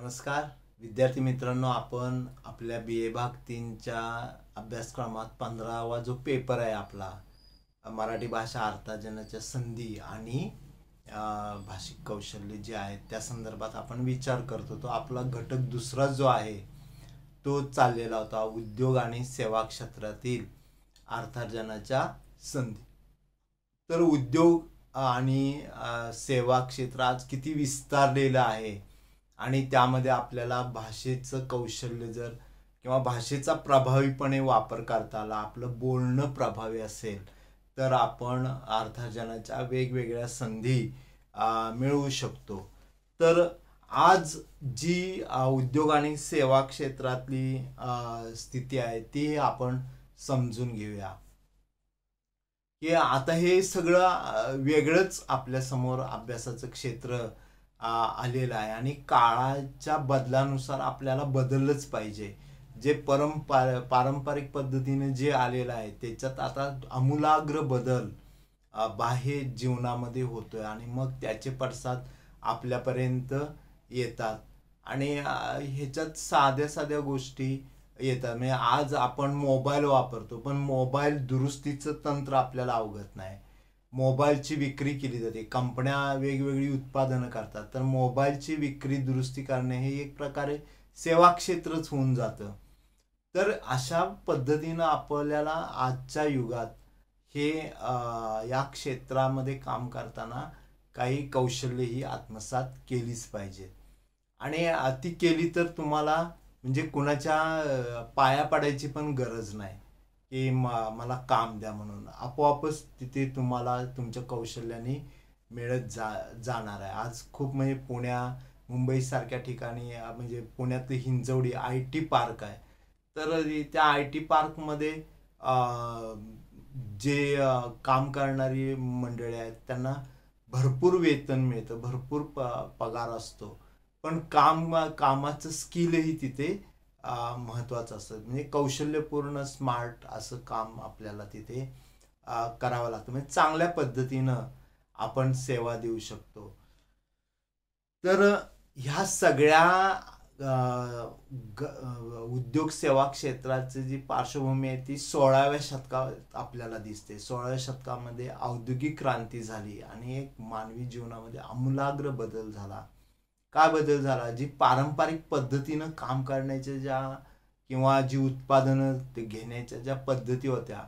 नमस्कार विद्यार्थी मित्रांनो आपण आपल्या बी ए भाग तीनच्या अभ्यासक्रमात पंधरावा जो पेपर आहे आपला मराठी भाषा अर्थार्जनाच्या संधी आणि भाषिक कौशल्य जे आहेत त्या संदर्भात आपण विचार करतो तो आपला घटक दुसरा जो आहे तो चाललेला होता उद्योग आणि सेवा क्षेत्रातील अर्थार्जनाच्या संधी तर उद्योग आणि सेवा क्षेत्र आज किती विस्तारलेलं आहे आणि त्यामध्ये आपल्याला भाषेचं कौशल्य जर किंवा भाषेचा प्रभावीपणे वापर करता आला आपलं बोलणं प्रभावी असेल तर आपण अर्थार्जनाच्या वेगवेगळ्या संधी मिळवू शकतो तर आज जी उद्योग आणि सेवा क्षेत्रातली स्थिती आहे ती आपण समजून घेऊया की आता हे सगळं वेगळंच आपल्यासमोर अभ्यासाचं क्षेत्र आलेला आहे आणि काळाच्या बदलानुसार आपल्याला बदललंच पाहिजे जे परंपार पारंपरिक पद्धतीने जे आलेलं आहे त्याच्यात आता आमूलाग्र बदल बाह्य जीवनामध्ये होतोय आणि मग त्याचे पडसाद आपल्यापर्यंत येतात आणि ह्याच्यात साध्या साध्या गोष्टी येतात म्हणजे आज आपण मोबाईल वापरतो पण मोबाईल दुरुस्तीचं तंत्र आपल्याला अवगत नाही मोबाईलची विक्री केली जाते कंपन्या वेगवेगळी उत्पादनं करतात तर मोबाईलची विक्री दुरुस्ती करणे हे एक प्रकारे सेवा क्षेत्रच होऊन जातं तर अशा पद्धतीनं आपल्याला आजच्या युगात हे या क्षेत्रामध्ये काम करताना काही कौशल्य ही आत्मसात केलीच पाहिजेत आणि ती केली तर तुम्हाला म्हणजे कुणाच्या पाया पडायची पण गरज नाही की मला काम द्या म्हणून आपोआपच तिथे तुम्हाला तुमच्या कौशल्याने मिळत जा जाणार आहे आज खूप म्हणजे पुण्या मुंबईसारख्या ठिकाणी म्हणजे पुण्यात हिंजवडी आय टी पार्क आहे तर त्या आय टी पार्कमध्ये जे काम करणारी मंडळी आहेत त्यांना भरपूर वेतन मिळतं भरपूर प पगार असतो पण काम कामाचं स्किलही तिथे महत्त्वाचं असतं म्हणजे कौशल्यपूर्ण स्मार्ट असं काम आपल्याला तिथे करावं लागतं म्हणजे चांगल्या पद्धतीनं आपण सेवा देऊ शकतो तर ह्या सगळ्या उद्योग सेवा क्षेत्राची जी पार्श्वभूमी आहे ती सोळाव्या शतकात आपल्याला दिसते सोळाव्या शतकामध्ये औद्योगिक क्रांती झाली आणि एक मानवी जीवनामध्ये आमूलाग्र बदल झाला काय बदल झाला जी पारंपरिक पद्धतीनं काम करण्याच्या ज्या किंवा जी उत्पादनं ते घेण्याच्या ज्या पद्धती होत्या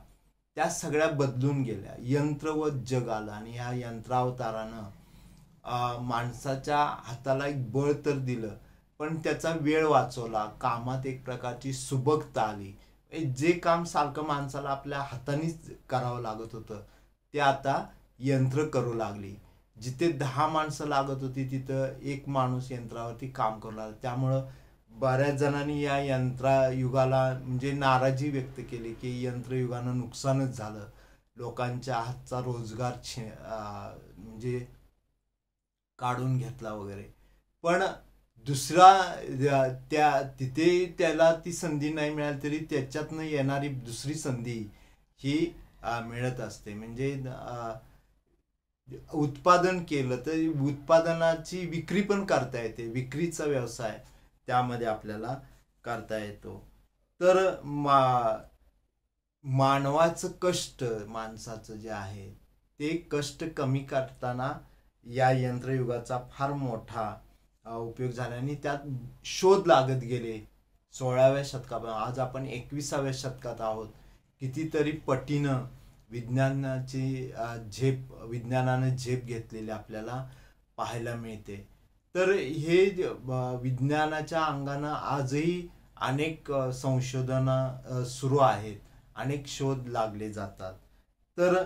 त्या सगळ्या बदलून गेल्या यंत्र व जग आलं आणि ह्या यंत्रावतारानं माणसाच्या हाताला एक बळ तर दिलं पण त्याचा वेळ वाचवला कामात एक प्रकारची सुबकता आली जे काम सारखं माणसाला आपल्या हातानेच करावं लागत होतं ते आता यंत्र करू लागली जिथे दहा माणसं लागत होती तिथं एक माणूस यंत्रावरती काम करू लागला त्यामुळं बऱ्याच जणांनी या यंत्रायुगाला म्हणजे नाराजी व्यक्त केली की यंत्रयुगानं नुकसानच झालं लोकांच्या हातचा रोजगार छे म्हणजे काढून घेतला वगैरे पण दुसरा त्या तिथे त्याला ती संधी नाही मिळाली तरी त्याच्यातनं येणारी दुसरी संधी ही मिळत असते म्हणजे उत्पादन केलं तर उत्पादनाची विक्री पण करता येते विक्रीचा व्यवसाय त्यामध्ये आपल्याला करता येतो तर मा मानवाचं कष्ट माणसाचं जे आहे ते कष्ट कमी करताना या यंत्रयुगाचा फार मोठा उपयोग झाला आणि त्यात शोध लागत गेले सोळाव्या शतकापासून आज आपण एकविसाव्या शतकात आहोत कितीतरी पटीनं विज्ञानाची झेप विज्ञानानं झेप घेतलेली आपल्याला पाहायला मिळते तर हे विज्ञानाच्या अंगानं आजही अनेक संशोधन सुरू आहेत अनेक शोध लागले जातात तर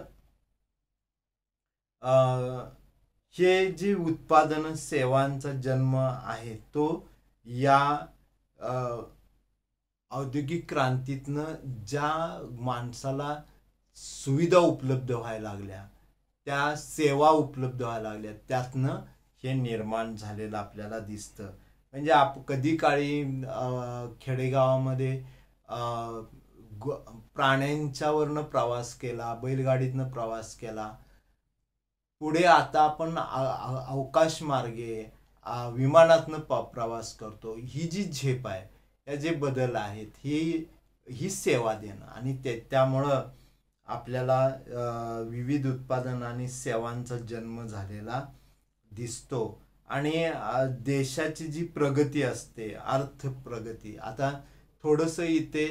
हे जे उत्पादन सेवांचा जन्म आहे तो या औद्योगिक क्रांतीतनं ज्या माणसाला सुविधा उपलब्ध व्हायला लागल्या त्या सेवा उपलब्ध व्हायला लागल्या त्यातनं हे निर्माण झालेलं आपल्याला दिसतं म्हणजे आप कधी काळी खेडेगावामध्ये प्राण्यांच्यावरनं प्रवास केला बैलगाडीतनं प्रवास केला पुढे आता आपण अवकाश मार्गे विमानातनं प्रवास करतो ही जी झेप आहे या जे बदल आहेत ही ही सेवा देणं आणि ते त्यामुळं आपल्याला विविध उत्पादन आणि सेवांचा जन्म झालेला दिसतो आणि देशाची जी प्रगती असते अर्थ प्रगती आता थोडंसं इथे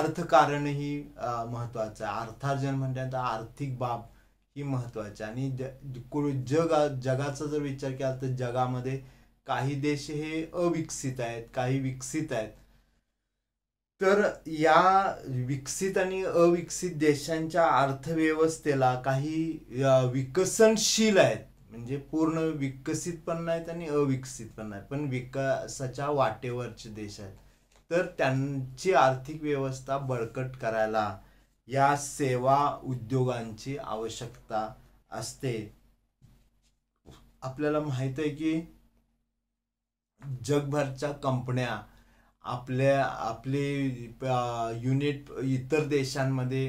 अर्थकारणही महत्त्वाचं आहे अर्थार्जन म्हणजे आर्थिक बाब ही महत्त्वाची आणि ज जग जगाचा जर विचार केला तर जगामध्ये काही देश हे अविकसित आहेत काही विकसित आहेत तर या विकसित आणि अविकसित देशांच्या अर्थव्यवस्थेला काही विकसनशील आहेत म्हणजे पूर्ण विकसित पण नाहीत आणि अविकसित पण नाहीत पण विकासाच्या वाटेवरचे देश आहेत तर त्यांची आर्थिक व्यवस्था बळकट करायला या सेवा उद्योगांची आवश्यकता असते आपल्याला माहित आहे की जगभरच्या कंपन्या आपल्या आपले युनिट इतर देशांमध्ये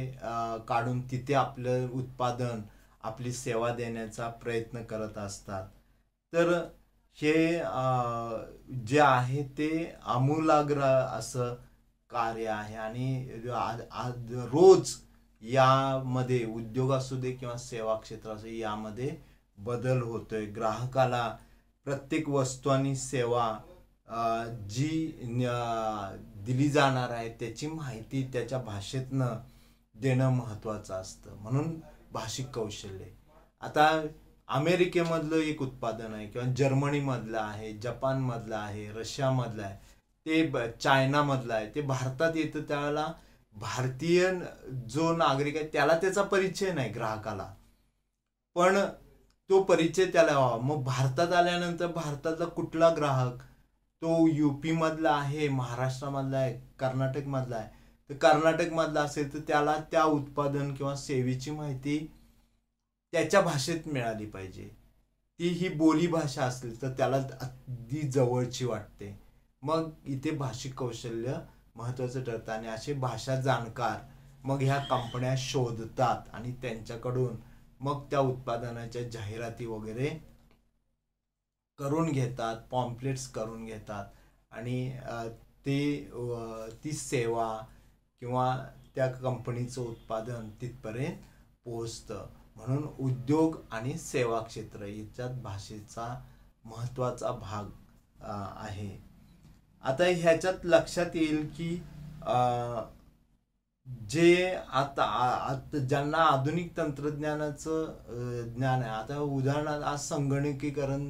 काढून तिथे आपलं उत्पादन आपली सेवा देण्याचा प्रयत्न करत असतात तर हे जे आहे ते आमूलाग्र असं कार्य आहे आणि रोज यामध्ये उद्योग असू दे किंवा सेवा क्षेत्र असू दे यामध्ये बदल होतोय ग्राहकाला प्रत्येक वस्तू आणि सेवा जी दिली जाणार आहे त्याची माहिती त्याच्या भाषेतनं देणं महत्त्वाचं असतं म्हणून भाषिक कौशल्य आता अमेरिकेमधलं एक उत्पादन आहे किंवा जर्मनीमधलं आहे जपानमधलं आहे रशियामधलं आहे ते ब चायनामधलं आहे ते भारतात येतं त्यावेळेला भारतीय जो नागरिक आहे त्याला त्याचा परिचय नाही ग्राहकाला पण तो परिचय त्याला व्हावा मग भारतात आल्यानंतर भारतातला कुठला ग्राहक तो यू पीमधला आहे महाराष्ट्रामधला आहे कर्नाटकमधला आहे तर कर्नाटकमधला असेल तर त्याला त्या उत्पादन किंवा सेवेची माहिती त्याच्या भाषेत मिळाली पाहिजे ती ही बोली भाषा असेल तर त्याला अगदी जवळची वाटते मग इथे भाषिक कौशल्य महत्त्वाचं ठरतं आणि असे भाषा जाणकार मग ह्या कंपन्या शोधतात आणि त्यांच्याकडून मग त्या उत्पादनाच्या जाहिराती वगैरे करून घेतात पॉम्प्लेट्स करून घेतात आणि ते ती सेवा किंवा त्या कंपनीचं उत्पादन तिथपर्यंत पोचतं म्हणून उद्योग आणि सेवा क्षेत्र याच्यात भाषेचा महत्त्वाचा भाग आहे आता ह्याच्यात लक्षात येईल की जे आता आता ज्यांना आधुनिक तंत्रज्ञानाचं ज्ञान आहे आता उदाहरणार्थ आज संगणकीकरण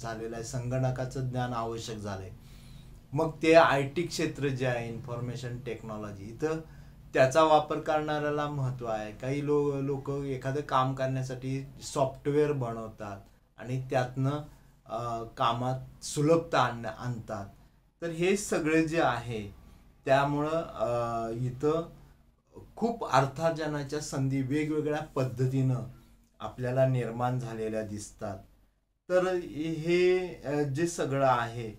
झालेलं आहे संगणकाचं ज्ञान आवश्यक झालंय मग ते आय टी क्षेत्र जे आहे इन्फॉर्मेशन टेक्नॉलॉजी इथं त्याचा वापर करणाऱ्याला महत्व आहे काही लो लोक एखादं काम करण्यासाठी सॉफ्टवेअर बनवतात आणि त्यातनं कामात सुलभता आण आणतात तर हे सगळे जे आहे त्यामुळं इथं खूप अर्थार्जनाच्या संधी वेगवेगळ्या पद्धतीनं आपल्याला निर्माण झालेल्या दिसतात तर हे जे सगळं आहे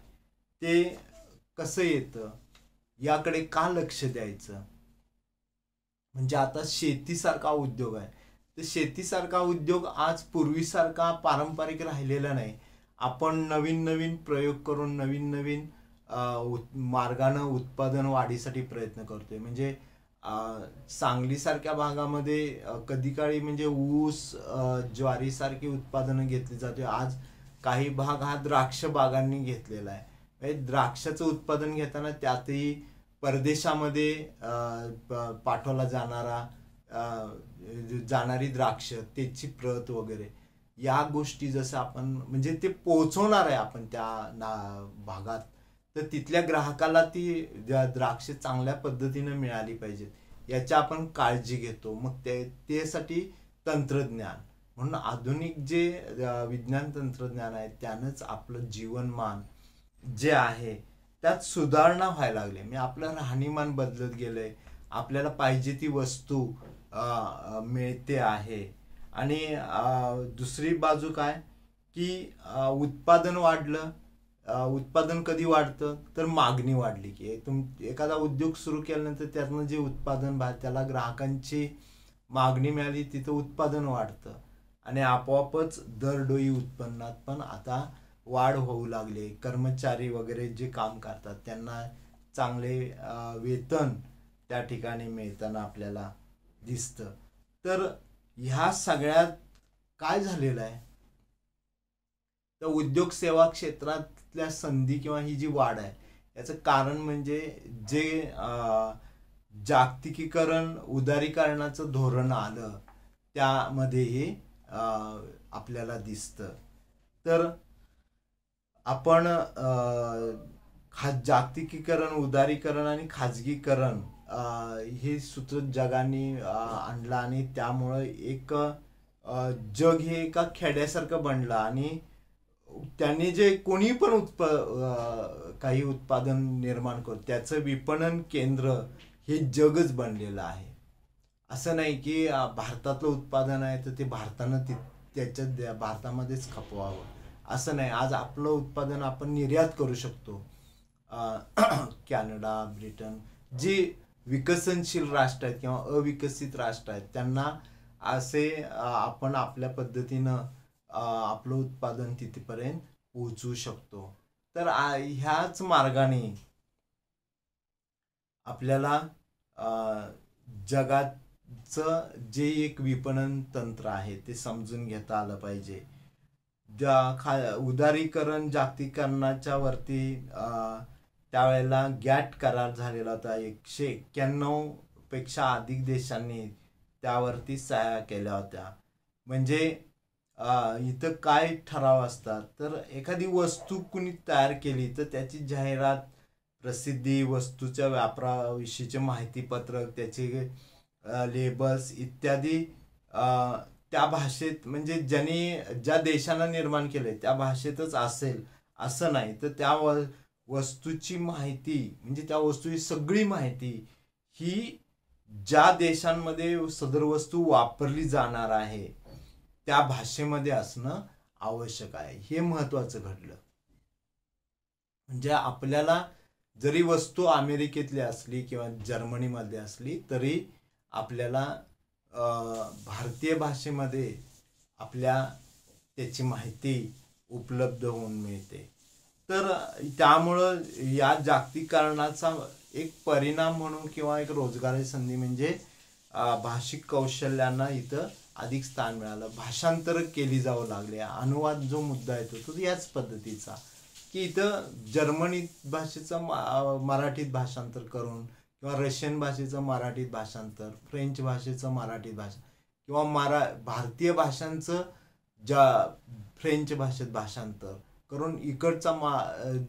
ते कसं येतं याकडे का लक्ष द्यायचं म्हणजे आता शेतीसारखा उद्योग आहे तर शेतीसारखा उद्योग आज पूर्वीसारखा पारंपरिक राहिलेला नाही आपण नवीन नवीन प्रयोग करून नवीन नवीन मार्गानं उत्पादन वाढीसाठी प्रयत्न करतोय म्हणजे सांगलीसारख्या भागामध्ये कधी काळी म्हणजे ऊस ज्वारीसारखी उत्पादनं घेतली जाते आज काही भाग हा द्राक्ष बागांनी घेतलेला आहे म्हणजे द्राक्षाचं उत्पादन घेताना त्यातही परदेशामध्ये पाठवला जाणारा जाणारी द्राक्ष त्याची प्रत वगैरे या गोष्टी जसं आपण म्हणजे ते पोहोचवणार आहे आपण त्या ना भागात तर तिथल्या ग्राहकाला ती द्राक्ष चांगल्या पद्धतीने मिळाली पाहिजेत याची आपण काळजी घेतो मग ते त्यासाठी तंत्रज्ञान म्हणून आधुनिक जे विज्ञान तंत्रज्ञान आहे त्यानंच आपलं जीवनमान जे आहे त्यात सुधारणा व्हायला लागले म्हणजे आपलं राहणीमान बदलत गेलंय आपल्याला पाहिजे ती वस्तू मिळते आहे आणि दुसरी बाजू काय की उत्पादन वाढलं उत्पादन कधी वाढतं तर मागणी वाढली की तुम एखादा उद्योग सुरू केल्यानंतर त्यातनं जे उत्पादन भा त्याला ग्राहकांची मागणी मिळाली तिथं उत्पादन वाढतं आणि आपोआपच दरडोई उत्पन्नात पण आता वाढ होऊ लागले कर्मचारी वगैरे जे काम करतात त्यांना चांगले वेतन त्या ठिकाणी मिळताना आपल्याला दिसतं तर ह्या सगळ्यात काय झालेलं आहे तर उद्योग सेवा क्षेत्रात त्या संधी किंवा ही जी वाढ आहे याचं कारण म्हणजे जे जागतिकीकरण उदारीकरणाचं धोरण आलं त्यामध्ये हे आपल्याला दिसतं तर आपण खा जागतिकीकरण उदारीकरण आणि खाजगीकरण हे सूत्र जगाने आणलं आणि त्यामुळं एक जग हे एका खेड्यासारखं बनलं आणि त्यांनी जे कोणी पण उत्प काही उत्पादन निर्माण करू त्याचं विपणन केंद्र हे जगच बनलेलं आहे असं नाही की भारतातलं उत्पादन आहे तर ते भारतानं ति त्याच्या भारतामध्येच खपवावं असं नाही आज आपलं उत्पादन आपण निर्यात करू शकतो कॅनडा ब्रिटन जे विकसनशील राष्ट्र आहेत किंवा अविकसित राष्ट्र आहेत त्यांना असे आपण आपल्या पद्धतीनं आपलं उत्पादन तिथेपर्यंत पोहोचू शकतो तर ह्याच मार्गाने आपल्याला जगाचं जे एक विपणन तंत्र आहे ते समजून घेता आलं पाहिजे खा उदारीकरण जागतिकरणाच्या वरती त्यावेळेला गॅट करार झालेला होता एकशे एक्क्याण्णव पेक्षा अधिक देशांनी त्यावरती सहाय्या केल्या होत्या म्हणजे इथं काय ठराव असतात तर एखादी वस्तू कुणी तयार केली तर त्याची जाहिरात प्रसिद्धी वस्तूच्या व्यापाराविषयीचे माहितीपत्रक त्याचे लेबल्स इत्यादी त्या भाषेत म्हणजे ज्याने ज्या देशाला निर्माण केले त्या भाषेतच असेल असं नाही तर त्या व वस्तूची माहिती म्हणजे त्या वस्तूची सगळी माहिती ही ज्या देशांमध्ये सदर वस्तू वापरली जाणार आहे त्या भाषेमध्ये असणं आवश्यक आहे हे महत्वाचं घडलं म्हणजे आपल्याला जरी वस्तू अमेरिकेतली असली किंवा जर्मनीमध्ये असली तरी आपल्याला भारतीय भाषेमध्ये आपल्या त्याची माहिती उपलब्ध होऊन मिळते तर त्यामुळं या जागतिकीकरणाचा एक परिणाम म्हणून किंवा एक रोजगाराची संधी म्हणजे भाषिक कौशल्यांना इथं अधिक स्थान मिळालं भाषांतर केली जावं लागले अनुवाद जो मुद्दा येतो तो याच पद्धतीचा की इथं जर्मनी भाषेचं मराठीत भाषांतर करून किंवा रशियन भाषेचं मराठीत भाषांतर फ्रेंच भाषेचं मराठीत भाषा किंवा मरा भारतीय भाषांचं ज्या फ्रेंच भाषेत भाषांतर करून इकडचं मा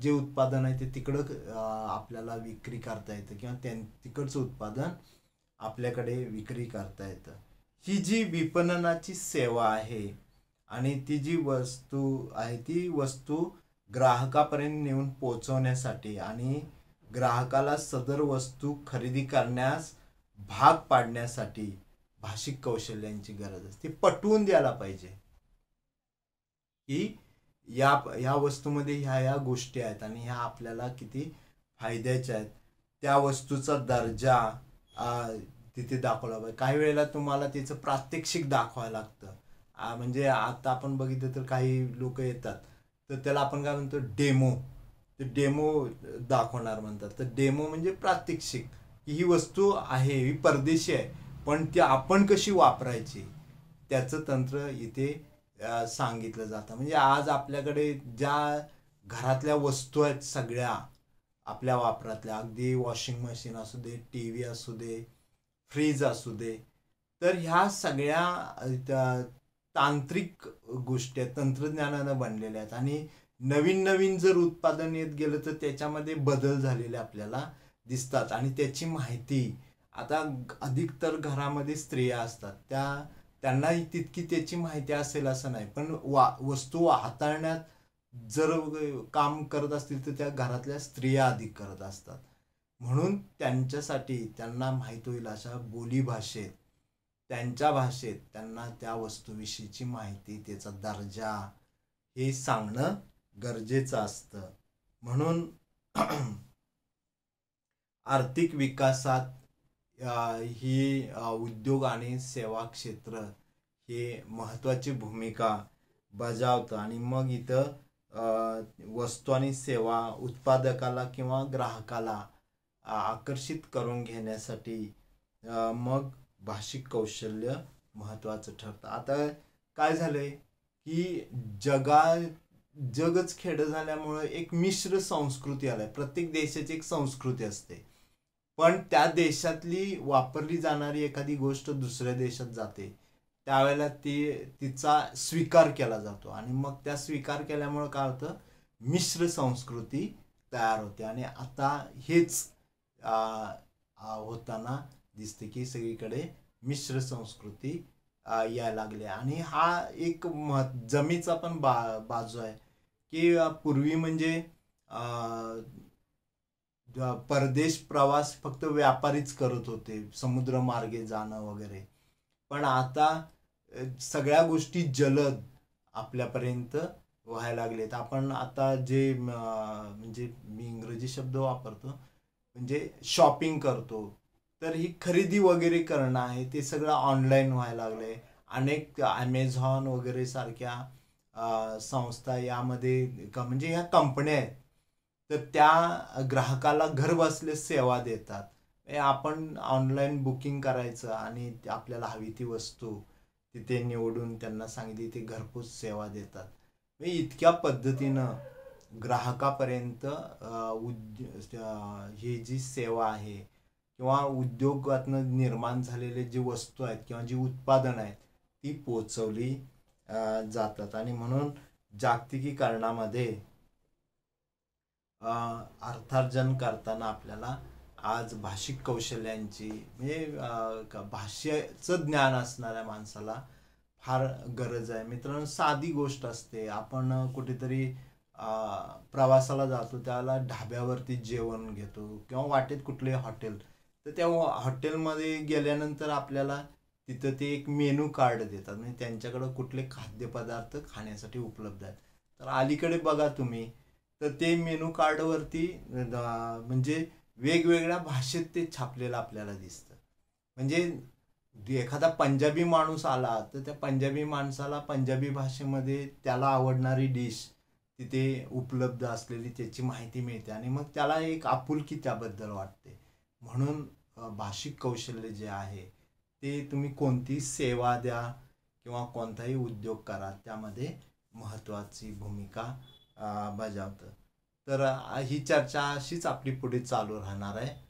जे उत्पादन आहे ते तिकडं आपल्याला विक्री करता येतं किंवा त्यां तिकडचं उत्पादन आपल्याकडे विक्री करता येतं ही जी विपणनाची सेवा आहे आणि ती जी वस्तू आहे ती वस्तू ग्राहकापर्यंत नेऊन पोचवण्यासाठी आणि ग्राहकाला सदर वस्तू खरेदी करण्यास भाग पाडण्यासाठी भाषिक कौशल्यांची गरज असते पटवून द्यायला पाहिजे की या ह्या वस्तूमध्ये ह्या ह्या गोष्टी आहेत आणि ह्या आपल्याला किती फायद्याच्या आहेत त्या वस्तूचा दर्जा तिथे दाखवलं पाहिजे काही वेळेला तुम्हाला त्याचं प्रात्यक्षिक दाखवायला लागतं म्हणजे आता आपण बघितलं तर काही लोक येतात तर त्याला आपण काय म्हणतो डेमो तर डेमो दाखवणार म्हणतात तर डेमो म्हणजे प्रात्यक्षिक की ही वस्तू आहे ही परदेशी आहे पण ती आपण कशी वापरायची त्याचं तंत्र इथे सांगितलं जातं म्हणजे आज आपल्याकडे ज्या घरातल्या वस्तू आहेत सगळ्या आपल्या वापरातल्या अगदी वॉशिंग मशीन असू दे टी व्ही असू दे फ्रीज असू दे तर ह्या सगळ्या तांत्रिक गोष्टी आहेत तंत्रज्ञानानं बनलेल्या आहेत आणि नवीन नवीन जर उत्पादन येत गेलं तर त्याच्यामध्ये बदल झालेले आपल्याला दिसतात आणि त्याची माहिती आता अधिकतर घरामध्ये स्त्रिया असतात त्या त्यांना तितकी त्याची माहिती असेल असं नाही पण वा वस्तू हाताळण्यात जर काम करत असतील तर त्या घरातल्या स्त्रिया अधिक करत असतात म्हणून त्यांच्यासाठी त्यांना माहीत होईल अशा बोलीभाषेत त्यांच्या भाषेत त्यांना त्या वस्तूविषयीची माहिती त्याचा दर्जा हे सांगणं गरजेचं असतं म्हणून आर्थिक विकासात ही उद्योग आणि सेवा क्षेत्र हे महत्त्वाची भूमिका बजावतं आणि मग इथं वस्तू आणि सेवा उत्पादकाला किंवा ग्राहकाला आकर्षित करून घेण्यासाठी मग भाषिक कौशल्य महत्त्वाचं ठरतं आता काय झालंय की जगा जगच खेडं झाल्यामुळं एक मिश्र संस्कृती आलं आहे प्रत्येक देशाची एक संस्कृती असते पण त्या देशातली वापरली जाणारी एखादी गोष्ट दुसऱ्या देशात जाते त्यावेळेला ती तिचा स्वीकार केला जातो आणि मग त्या स्वीकार केल्यामुळं काय होतं मिश्र संस्कृती तयार होते आणि आता हेच होताना दिसते की सगळीकडे मिश्र संस्कृती यायला लागली आणि हा एक मह जमीचा पण बा बाजू आहे की पूर्वी म्हणजे परदेश प्रवास फक्त व्यापारीच करत होते समुद्र मार्गे जाणं वगैरे पण आता सगळ्या गोष्टी जलद आपल्यापर्यंत व्हायला लागलेत आपण आता जे म्हणजे मी इंग्रजी शब्द वापरतो म्हणजे शॉपिंग करतो तर ही खरेदी वगैरे करणं आहे ते सगळं ऑनलाईन व्हायला लागलं आहे अनेक ॲमेझॉन वगैरे सारख्या संस्था यामध्ये म्हणजे ह्या कंपन्या आहेत तर त्या ग्राहकाला बसले सेवा देतात आपण ऑनलाईन बुकिंग करायचं आणि आपल्याला हवी ती वस्तू तिथे निवडून त्यांना सांगितली ते घरपोच सेवा देतात इतक्या पद्धतीनं ग्राहकापर्यंत उद्य ही जी सेवा आहे किंवा उद्योगातनं निर्माण झालेले जी वस्तू आहेत किंवा जी उत्पादन आहेत ती पोचवली जातात आणि म्हणून जागतिकीकरणामध्ये अर्थार्जन करताना आपल्याला आज भाषिक कौशल्यांची म्हणजे भाषेचं ज्ञान असणाऱ्या माणसाला फार गरज आहे मित्रांनो साधी गोष्ट असते आपण कुठेतरी प्रवासाला जातो त्याला ढाब्यावरती जेवण घेतो किंवा वाटेत कुठले हॉटेल तर त्या हॉटेलमध्ये गेल्यानंतर आपल्याला तिथं ते एक मेनू कार्ड देतात म्हणजे त्यांच्याकडं कुठले खाद्यपदार्थ खाण्यासाठी उपलब्ध आहेत तर अलीकडे बघा तुम्ही तर ते मेनू कार्डवरती म्हणजे वेगवेगळ्या भाषेत ते छापलेलं आपल्याला दिसतं म्हणजे एखादा पंजाबी माणूस आला तर त्या पंजाबी माणसाला पंजाबी भाषेमध्ये त्याला आवडणारी डिश तिथे उपलब्ध असलेली त्याची माहिती मिळते आणि मग त्याला एक आपुलकी त्याबद्दल वाटते म्हणून भाषिक कौशल्य जे आहे ते तुम्ही कोणती सेवा द्या किंवा कोणताही उद्योग करा त्यामध्ये महत्त्वाची भूमिका बजावतं तर ही चर्चा अशीच आपली पुढे चालू राहणार आहे